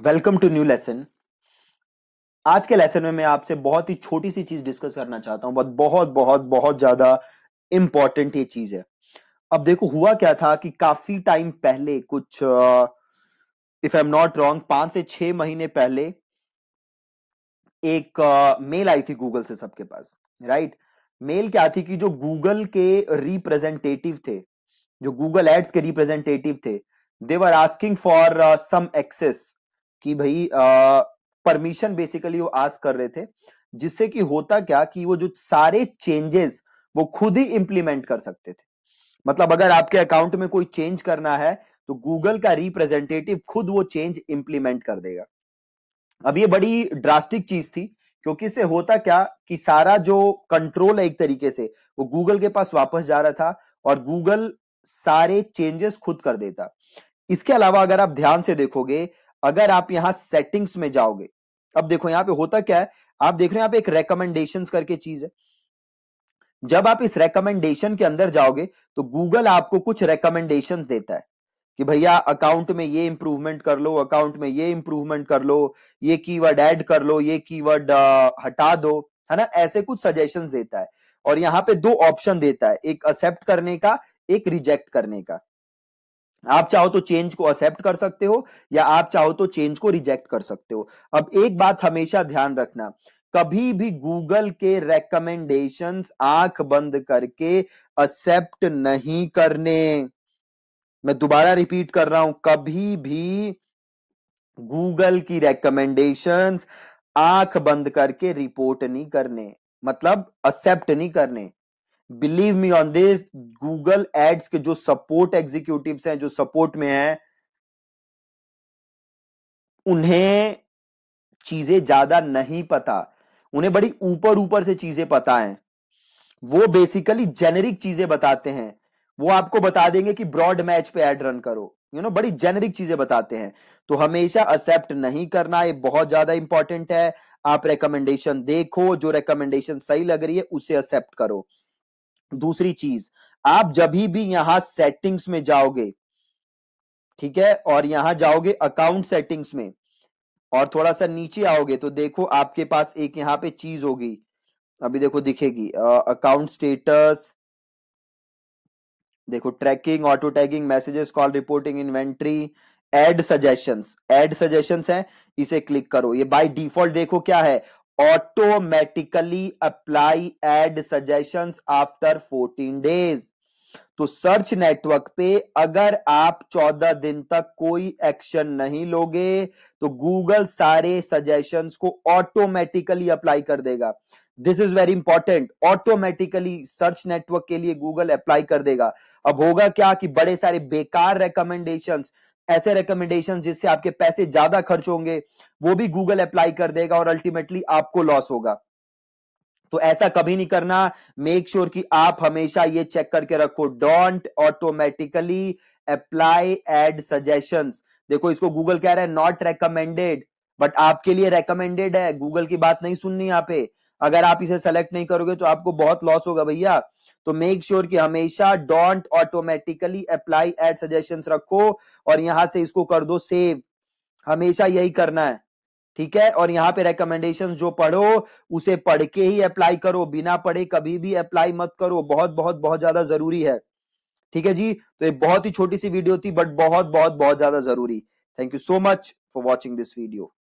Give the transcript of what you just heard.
welcome to new lesson आज के lesson में मैं आपसे बहुत ही छोटी सी चीज डिस्कस करना चाहता हूं बहुत बहुत बहुत बहुत ज्यादा इंपॉर्टेंट ये चीज है अब देखो हुआ क्या था कि काफी टाइम पहले कुछ if I am not wrong पांच से छह महीने पहले एक मेल uh, आई थी गूगल से सबके पास राइट मेल क्या थी कि जो गूगल के रिप्रेजेंटेटिव थे जो गूगल एड्स के रिप्रेजेंटेटिव थे they were asking for some access कि भाई परमिशन बेसिकली वो आज कर रहे थे जिससे कि होता क्या कि वो जो सारे चेंजेस वो खुद ही इंप्लीमेंट कर सकते थे मतलब अगर आपके अकाउंट में कोई चेंज करना है तो गूगल का रिप्रेजेंटेटिव खुद वो चेंज इंप्लीमेंट कर देगा अब ये बड़ी ड्रास्टिक चीज थी क्योंकि इससे होता क्या कि सारा जो कंट्रोल है एक तरीके से वो गूगल के पास वापस जा रहा था और गूगल सारे चेंजेस खुद कर देता इसके अलावा अगर आप ध्यान से देखोगे अगर आप यहाँ सेटिंग्स में जाओगे अब देखो यहां पे होता क्या है आप देख रहे हो यहाँ पे एक रिकमेंडेशन करके चीज है जब आप इस रेकमेंडेशन के अंदर जाओगे तो गूगल आपको कुछ रेकमेंडेशन देता है कि भैया अकाउंट में ये इंप्रूवमेंट कर लो अकाउंट में ये इंप्रूवमेंट कर लो ये कीवर्ड ऐड कर लो ये कीवर्ड हटा दो है ना ऐसे कुछ सजेशन देता है और यहाँ पे दो ऑप्शन देता है एक एक्सेप्ट करने का एक रिजेक्ट करने का आप चाहो तो चेंज को एक्सेप्ट कर सकते हो या आप चाहो तो चेंज को रिजेक्ट कर सकते हो अब एक बात हमेशा ध्यान रखना कभी भी गूगल के रेकमेंडेशन आंख बंद करके एक्सेप्ट नहीं करने मैं दोबारा रिपीट कर रहा हूं कभी भी गूगल की रेकमेंडेशंस आंख बंद करके रिपोर्ट नहीं करने मतलब एक्सेप्ट नहीं करने believe me on this Google ads के जो सपोर्ट एग्जीक्यूटिव हैं जो सपोर्ट में हैं उन्हें चीजें ज्यादा नहीं पता उन्हें बड़ी ऊपर ऊपर से चीजें पता है वो बेसिकली जेनेरिक चीजें बताते हैं वो आपको बता देंगे कि ब्रॉड मैच पे एड रन करो यू you नो know, बड़ी जेनरिक चीजें बताते हैं तो हमेशा एक्सेप्ट नहीं करना ये बहुत ज्यादा इंपॉर्टेंट है आप रिकमेंडेशन देखो जो रिकमेंडेशन सही लग रही है उसे एक्सेप्ट करो दूसरी चीज आप जब भी यहां सेटिंग्स में जाओगे ठीक है और यहां जाओगे अकाउंट सेटिंग्स में और थोड़ा सा नीचे आओगे तो देखो आपके पास एक यहां पे चीज होगी अभी देखो दिखेगी अकाउंट स्टेटस देखो tracking auto tagging messages call reporting inventory ad suggestions ad suggestions है इसे क्लिक करो ये बाय डिफॉल्ट देखो क्या है automatically apply ad suggestion after 14 days तो सर्च नेटवर्क पे अगर आप 14 दिन तक कोई एक्शन नहीं लोगे तो गूगल सारे सजेशन को ऑटोमेटिकली अप्लाई कर देगा this is very important automatically search network के लिए गूगल अप्लाई कर देगा अब होगा क्या कि बड़े सारे बेकार रिकमेंडेशंस ऐसे रिकमेंडेशन जिससे आपके पैसे ज्यादा खर्च होंगे वो भी गूगल अप्लाई कर देगा और अल्टीमेटली आपको लॉस होगा तो ऐसा कभी नहीं करना मेक श्योर sure कि आप हमेशा ये चेक करके रखो don't automatically apply ad suggestion देखो इसको गूगल कह रहा है नॉट रेकमेंडेड बट आपके लिए रेकमेंडेड है गूगल की बात नहीं सुननी यहाँ पे अगर आप इसे सेलेक्ट नहीं करोगे तो आपको बहुत लॉस होगा भैया तो मेक श्योर sure कि हमेशा don't automatically apply ad suggestion रखो और यहां से इसको कर दो सेव हमेशा यही करना है ठीक है और यहाँ पे रिकमेंडेशन जो पढ़ो उसे पढ़ के ही अप्लाई करो बिना पढ़े कभी भी अप्लाई मत करो बहुत बहुत बहुत ज्यादा जरूरी है ठीक है जी तो ये बहुत ही छोटी सी वीडियो थी बट बहुत बहुत बहुत ज्यादा जरूरी thank you so much for watching this video